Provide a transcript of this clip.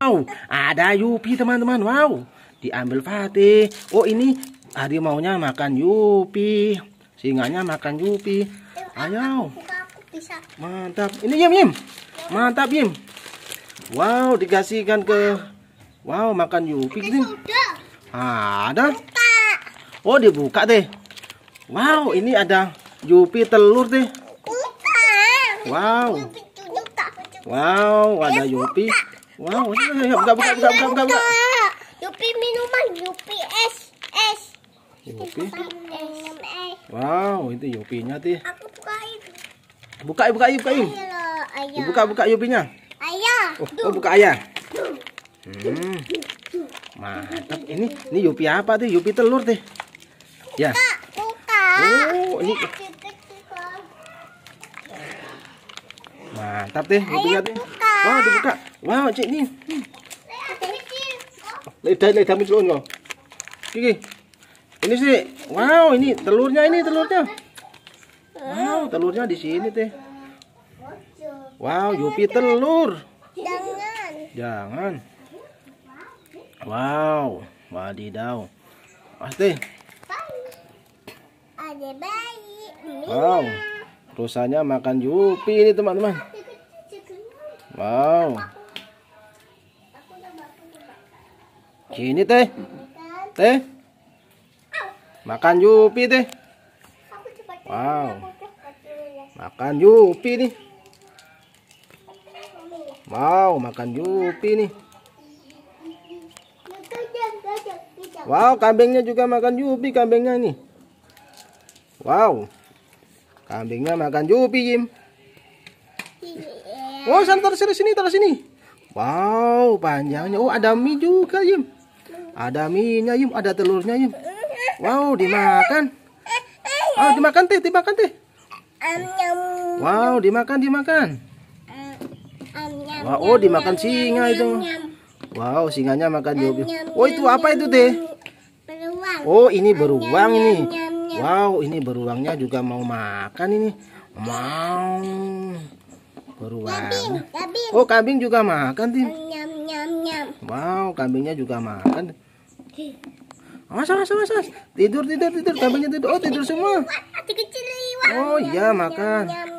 Wow, ada Yupi teman-teman. Wow, diambil Fatih. Oh ini maunya makan Yupi, singanya makan Yupi. Ayo. Mantap. Ini Yim Yim. Mantap Yim. Wow, dikasihkan ke Wow, makan Yupi ini. Ada. Gitu. Ah, oh, dibuka deh. Wow, ini ada Yupi telur deh. Wow. Wow, ada Yupi. Wow, ayo, buka, buka, buka, buka, buka, buka. Yupi minuman, Yupi es, es. Yupi? Wow, itu Yupinya, Ti. Aku bukain. Buka, buka, buka. Ayo, buka, buka Yupinya. Ayah. Oh, oh buka ayah. Hmm. Mantap. Ini ini Yupi apa, Ti? Yupi telur, Ti. Ya. Buka. Oh, ini. Mantap, Ti. Yupinya, Ti. Wah, wow, dibuka. Wow, Cik Nin. Hmm. Lidah, lidah muncul kok. Gigi. Ini sih. Wow, ini telurnya ini telurnya. Wow, telurnya di sini teh. Wow, Yupi telur. Jangan. Jangan. Wow, wadidau. Pasti. Ada bayi. Wow, rusanya makan Yupi ini teman-teman. Wow. Sini teh. Teh. Makan Yupi teh. Wow. Makan Yupi nih. Wow, makan Yupi nih. Wow, kambingnya juga makan Yupi kambingnya nih. Wow. Kambingnya makan Yupi, Jim. Oh, sana taruh sini, sini, taruh sini. Wow, panjangnya. Oh, ada mie juga, Yim. Ada mie-nya, Yim. Ada telurnya, Yim. Wow, dimakan. Oh, dimakan teh, dimakan teh. Wow, dimakan, dimakan. Wow, oh, dimakan singa itu. Wow, singanya makan juga. Oh, itu apa itu teh? Oh, ini beruang ini. Wow, ini beruangnya juga mau makan ini. Mau. Wow beruang, kambing, kambing. oh kambing juga makan tim nyam, nyam, nyam. wow kambingnya juga makan awas awas awas awas tidur tidur tidur kambingnya tidur oh tidur semua oh iya makan